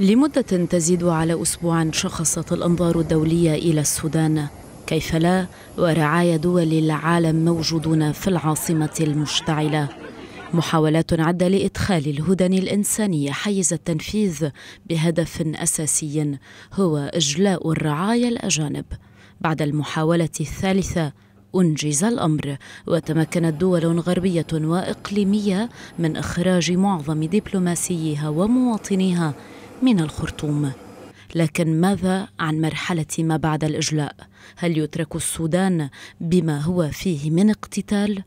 لمدة تزيد على أسبوع شخصت الأنظار الدولية إلى السودان كيف لا ورعايا دول العالم موجودون في العاصمة المشتعلة محاولات عدة لإدخال الهدن الإنسانية حيز التنفيذ بهدف أساسي هو إجلاء الرعايا الأجانب بعد المحاولة الثالثة أنجز الأمر وتمكنت دول غربية وإقليمية من إخراج معظم دبلوماسيها ومواطنيها من الخرطوم لكن ماذا عن مرحلة ما بعد الإجلاء؟ هل يترك السودان بما هو فيه من اقتتال؟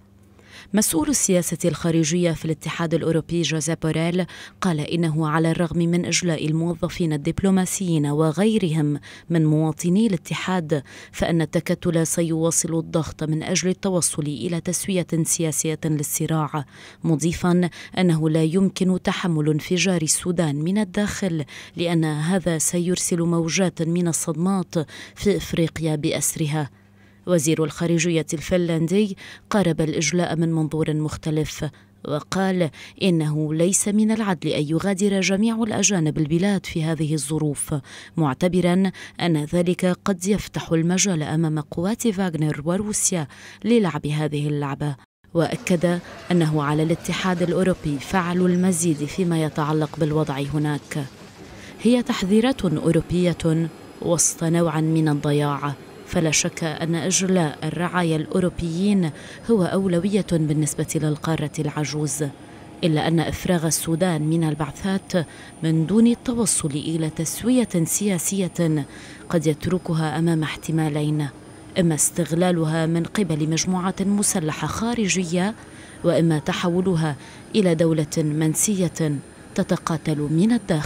مسؤول السياسة الخارجية في الاتحاد الأوروبي جوزيب بوريل قال إنه على الرغم من إجلاء الموظفين الدبلوماسيين وغيرهم من مواطني الاتحاد فإن التكتل سيواصل الضغط من أجل التوصل إلى تسوية سياسية للصراع مضيفا أنه لا يمكن تحمل انفجار السودان من الداخل لأن هذا سيرسل موجات من الصدمات في إفريقيا بأسرها وزير الخارجية الفنلندي قارب الإجلاء من منظور مختلف وقال إنه ليس من العدل أن يغادر جميع الأجانب البلاد في هذه الظروف معتبرا أن ذلك قد يفتح المجال أمام قوات فاغنر وروسيا للعب هذه اللعبة واكد انه على الاتحاد الاوروبي فعل المزيد فيما يتعلق بالوضع هناك هي تحذيرات اوروبيه وسط نوع من الضياع فلا شك أن إجلاء الرعايا الأوروبيين هو أولوية بالنسبة للقارة العجوز إلا أن إفراغ السودان من البعثات من دون التوصل إلى تسوية سياسية قد يتركها أمام احتمالين إما استغلالها من قبل مجموعة مسلحة خارجية وإما تحولها إلى دولة منسية تتقاتل من الداخل